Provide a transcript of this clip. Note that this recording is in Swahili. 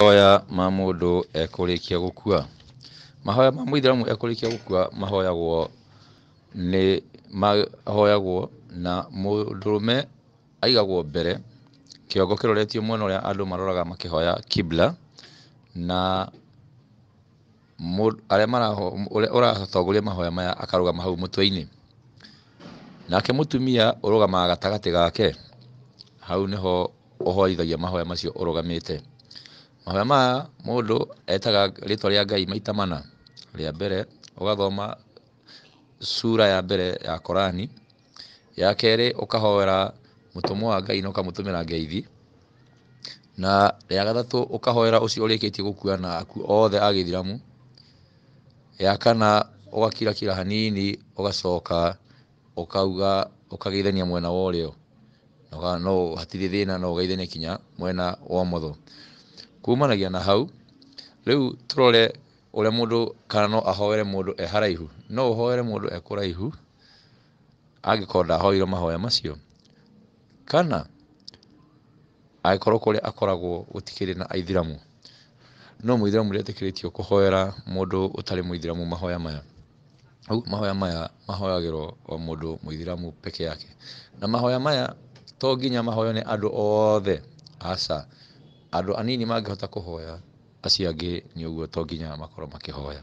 Mahoya ma mundu ekurikia gukua mahoya ma muithiramu ekurikia gukua mahoyagwo ni mahoyagwo na mundurume aigagwo mbere kiongo kiroretio mwena uria andu maroraga makihoya kibla na aria maraho uratongoria mahoya maya akarugama hau mutwe-ini nake mutumia urugamaga gatagati gake hau niho ũhoithagia mahoya macio ũrũgamĩte mahoya maya mũndũ etaga rĩtwa rĩa ngai maita mana rĩa mbere ũgathoma sura ya mbere ya korani ya kerĩ ũkahoera mũtũmwo wa ngai na ũkamũtũmĩra ngeithi na ya gatatũ ũkahoera ũcio ũrĩkĩtie gũkua na aku othe a gĩthiramu ya kana ũgakira kira hanini ũgacoka ũkauga ũkageithania mwena wa ũrĩo no hatire thĩna no ũgeithanie kinya mwena wa kumanagia na hau riu turore uria mundu kana no ahoere mundu e no uhoere mundu ekuraihu kuraihu angikorwo ndahoire mahoya macio kana angikorwo kuria akoragwo gutikiri na aithiramu no muithiramu riatikiriitio kuhoera mundu utari muithiramu mahoya maya au mahoya maya mahoyagirwo o mundu muithiramu peke yake na mahoya maya to nginya mahoyo ni andu othe asa andå anini mangä hota kå hoya acio nä å guo to nginya makorwo makä hoya